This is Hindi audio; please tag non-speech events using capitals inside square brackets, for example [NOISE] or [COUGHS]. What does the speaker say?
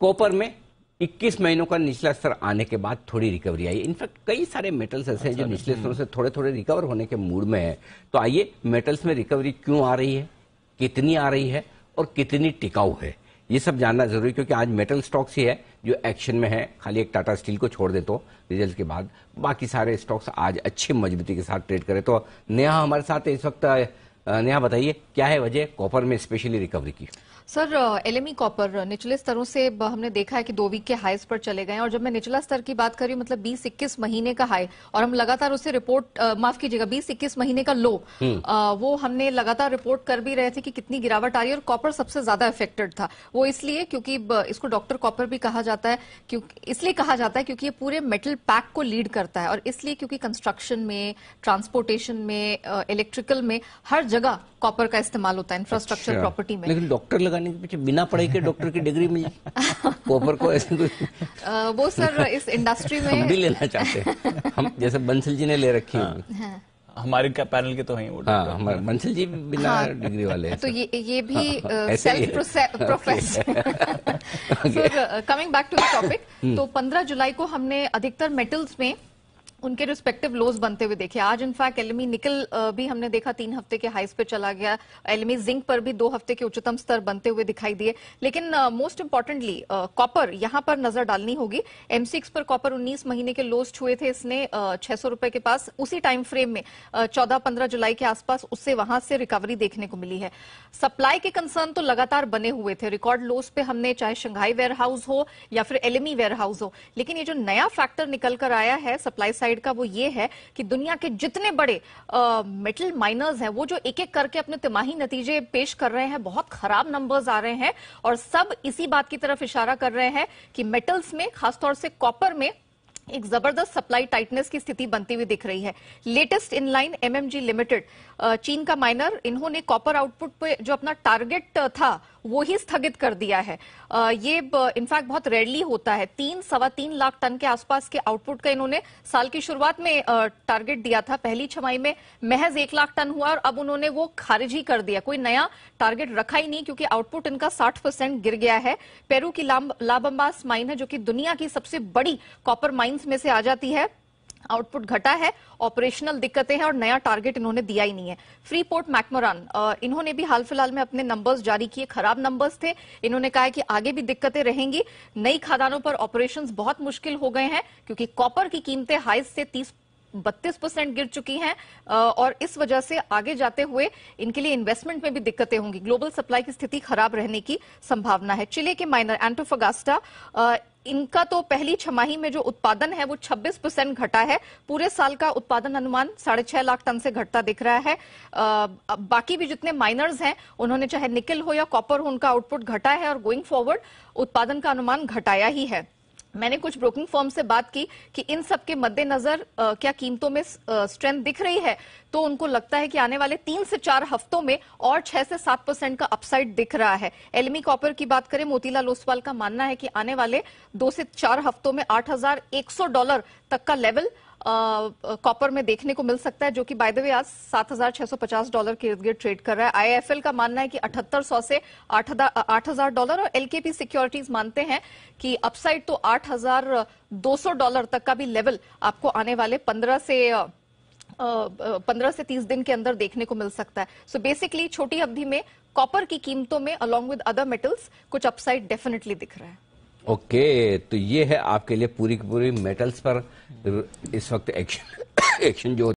कॉपर में 21 महीनों का निचला स्तर आने के बाद थोड़ी रिकवरी आई इनफैक्ट कई सारे मेटल्स ऐसे हैं जो अच्छा, निचले हम्म। स्तरों से थोड़े थोड़े रिकवर होने के मूड में है तो आइए मेटल्स में रिकवरी क्यों आ रही है कितनी आ रही है और कितनी टिकाऊ है ये सब जानना जरूरी क्योंकि आज मेटल स्टॉक्स ही है जो एक्शन में है खाली एक टाटा स्टील को छोड़ दे तो रिजल्ट के बाद बाकी सारे स्टॉक्स आज अच्छी मजबूती के साथ ट्रेड करें तो नेहा हमारे साथ इस वक्त नेहा बताइए क्या है वजह कॉपर में स्पेशली रिकवरी की सर एलएमई कॉपर निचले स्तरों से हमने देखा है कि दो वीक के हाईस पर चले गए और जब मैं निचला स्तर की बात कर रही हूँ मतलब बीस इक्कीस महीने का हाई और हम लगातार उसे रिपोर्ट माफ कीजिएगा बीस इक्कीस महीने का लो आ, हम्म। वो हमने लगातार रिपोर्ट कर भी रहे थे कि कितनी गिरावट आ रही है और कॉपर सबसे ज्यादा इफेक्टेड था वो इसलिए क्योंकि इसको डॉक्टर कॉपर भी कहा जाता है क्योंकि इसलिए कहा जाता है क्योंकि ये पूरे मेटल पैक को लीड करता है और इसलिए क्योंकि कंस्ट्रक्शन में ट्रांसपोर्टेशन में इलेक्ट्रिकल में हर जगह जगह कॉपर का इस्तेमाल होता है इंफ्रास्ट्रक्चर अच्छा। प्रॉपर्टी में लेकिन डॉक्टर लगाने के पीछे बिना पढ़ाई के डॉक्टर की डिग्री मिली कॉपर [LAUGHS] को ऐसे वो सर इस इंडस्ट्री में भी लेना चाहते हैं हम जैसे बंसल जी ने ले रखी है हमारे क्या पैनल के तो हैं वो हाँ, हमारे मंसल जी बिना हाँ, डिग्री वाले तो ये ये भी self coming back to the topic तो 15 जुलाई को हमने अधिकतर मेटल्स में उनके रिस्पेक्टिव लोज बनते हुए देखे आज इनफैक्ट एलमी निकल भी हमने देखा तीन हफ्ते के हाइस पे चला गया एलमी जिंक पर भी दो हफ्ते के उच्चतम स्तर बनते हुए दिखाई दिए लेकिन मोस्ट इंपॉर्टेंटली कॉपर यहां पर नजर डालनी होगी एम पर कॉपर उन्नीस महीने के लोज छुए थे इसने छह सौ रुपए के पास उसी टाइम फ्रेम में चौदह पंद्रह जुलाई के आसपास उससे वहां से रिकवरी देखने को मिली है सप्लाई के कंसर्न तो लगातार बने हुए थे रिकॉर्ड लोज पे हमने चाहे शंघाई वेयर हाउस हो या फिर एलमी वेयर हाउस हो लेकिन ये जो नया फैक्टर निकलकर आया है सप्लाई साइड का वो ये है कि दुनिया के जितने बड़े मेटल माइनर्स हैं वो जो एक एक करके अपने तिमाही नतीजे पेश कर रहे हैं बहुत खराब नंबर्स आ रहे हैं और सब इसी बात की तरफ इशारा कर रहे हैं कि मेटल्स में खासतौर से कॉपर में एक जबरदस्त सप्लाई टाइटनेस की स्थिति बनती हुई दिख रही है लेटेस्ट इनलाइन एमएमजी लिमिटेड चीन का माइनर इन्होंने कॉपर आउटपुट पे जो अपना टारगेट था वो ही स्थगित कर दिया है ये इनफैक्ट बहुत रेयरली होता है तीन सवा तीन लाख टन के आसपास के आउटपुट का इन्होंने साल की शुरुआत में टारगेट दिया था पहली छमाई में महज एक लाख टन हुआ और अब उन्होंने वो खारिज ही कर दिया कोई नया टारगेट रखा ही नहीं क्योंकि आउटपुट इनका साठ परसेंट गिर गया है पेरू की लाबम्बास माइन है जो कि दुनिया की सबसे बड़ी कॉपर माइन्स में से आ जाती है आउटपुट घटा है ऑपरेशनल दिक्कतें हैं और नया टारगेट इन्होंने दिया ही नहीं है फ्री पोर्ट मैकमोरान इन्होंने भी हाल फिलहाल में अपने नंबर्स जारी किए खराब नंबर्स थे इन्होंने कहा कि आगे भी दिक्कतें रहेंगी नई खदानों पर ऑपरेशन बहुत मुश्किल हो गए हैं क्योंकि कॉपर की कीमतें हाई से तीस बत्तीस परसेंट गिर चुकी हैं और इस वजह से आगे जाते हुए इनके लिए इन्वेस्टमेंट में भी दिक्कतें होंगी ग्लोबल सप्लाई की स्थिति खराब रहने की संभावना है चिले के माइनर एंटोफोगास्टा इनका तो पहली छमाही में जो उत्पादन है वो 26 परसेंट घटा है पूरे साल का उत्पादन अनुमान साढ़े छह लाख टन से घटता दिख रहा है आ, बाकी भी जितने माइनर्स हैं उन्होंने चाहे निकल हो या कॉपर हो उनका आउटपुट घटा है और गोइंग फॉरवर्ड उत्पादन का अनुमान घटाया ही है मैंने कुछ ब्रोकिंग फॉर्म से बात की कि इन सब के मद्देनजर क्या कीमतों में स्ट्रेंथ दिख रही है तो उनको लगता है कि आने वाले तीन से चार हफ्तों में और छह से सात परसेंट का अपसाइड दिख रहा है एलमी कॉपर की बात करें मोतीलाल ओसवाल का मानना है कि आने वाले दो से चार हफ्तों में आठ डॉलर तक का लेवल कॉपर में देखने को मिल सकता है जो कि बाय द वे आज 7,650 डॉलर के इर्द गिर्द ट्रेड कर रहा है आईएफएल का मानना है कि 7700 से 8,000 डॉलर और एलकेपी सिक्योरिटीज मानते हैं कि अपसाइड तो 8,200 डॉलर तक का भी लेवल आपको आने वाले 15 से पंद्रह से तीस दिन के अंदर देखने को मिल सकता है सो so बेसिकली छोटी अवधि में कॉपर की कीमतों में अलोंग विद अदर मेटल्स कुछ अपसाइड डेफिनेटली दिख रहा है ओके तो ये है आपके लिए पूरी की पूरी मेटल्स पर इस वक्त एक्शन एक्शन [COUGHS] जो